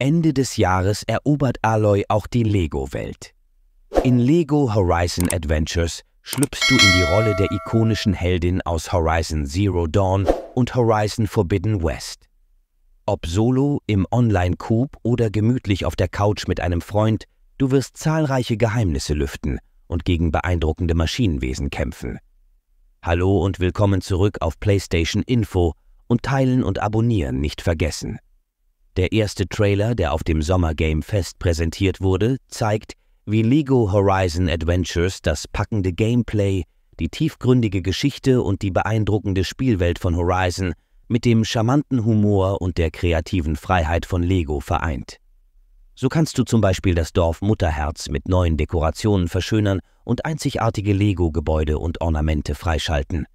Ende des Jahres erobert Aloy auch die Lego-Welt. In Lego Horizon Adventures schlüpfst du in die Rolle der ikonischen Heldin aus Horizon Zero Dawn und Horizon Forbidden West. Ob solo, im Online-Coop oder gemütlich auf der Couch mit einem Freund, du wirst zahlreiche Geheimnisse lüften und gegen beeindruckende Maschinenwesen kämpfen. Hallo und willkommen zurück auf PlayStation Info und Teilen und Abonnieren nicht vergessen. Der erste Trailer, der auf dem Sommer Game Fest präsentiert wurde, zeigt, wie Lego Horizon Adventures das packende Gameplay, die tiefgründige Geschichte und die beeindruckende Spielwelt von Horizon mit dem charmanten Humor und der kreativen Freiheit von Lego vereint. So kannst du zum Beispiel das Dorf Mutterherz mit neuen Dekorationen verschönern und einzigartige Lego-Gebäude und Ornamente freischalten.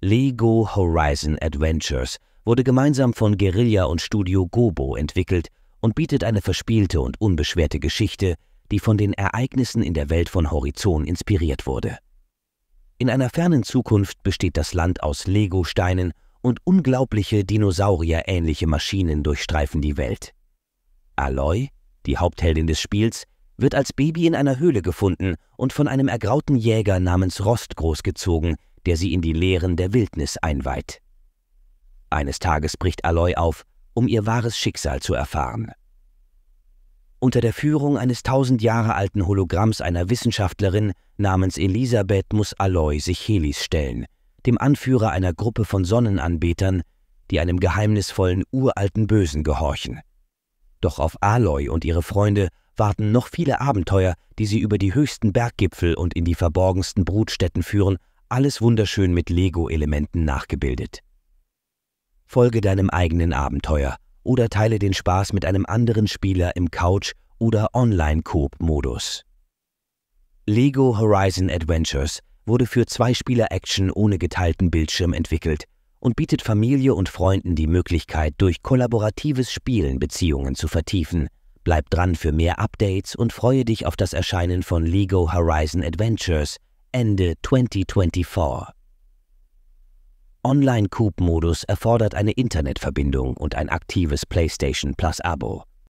Lego Horizon Adventures – wurde gemeinsam von Guerilla und Studio Gobo entwickelt und bietet eine verspielte und unbeschwerte Geschichte, die von den Ereignissen in der Welt von Horizon inspiriert wurde. In einer fernen Zukunft besteht das Land aus Legosteinen und unglaubliche Dinosaurier-ähnliche Maschinen durchstreifen die Welt. Aloy, die Hauptheldin des Spiels, wird als Baby in einer Höhle gefunden und von einem ergrauten Jäger namens Rost großgezogen, der sie in die Lehren der Wildnis einweiht. Eines Tages bricht Aloy auf, um ihr wahres Schicksal zu erfahren. Unter der Führung eines tausend Jahre alten Hologramms einer Wissenschaftlerin namens Elisabeth muss Aloy sich Helis stellen, dem Anführer einer Gruppe von Sonnenanbetern, die einem geheimnisvollen uralten Bösen gehorchen. Doch auf Aloy und ihre Freunde warten noch viele Abenteuer, die sie über die höchsten Berggipfel und in die verborgensten Brutstätten führen, alles wunderschön mit Lego-Elementen nachgebildet folge deinem eigenen Abenteuer oder teile den Spaß mit einem anderen Spieler im Couch- oder Online-Coop-Modus. Lego Horizon Adventures wurde für Zwei-Spieler-Action ohne geteilten Bildschirm entwickelt und bietet Familie und Freunden die Möglichkeit, durch kollaboratives Spielen Beziehungen zu vertiefen. Bleib dran für mehr Updates und freue dich auf das Erscheinen von Lego Horizon Adventures Ende 2024. Online-Coop-Modus erfordert eine Internetverbindung und ein aktives PlayStation Plus-Abo.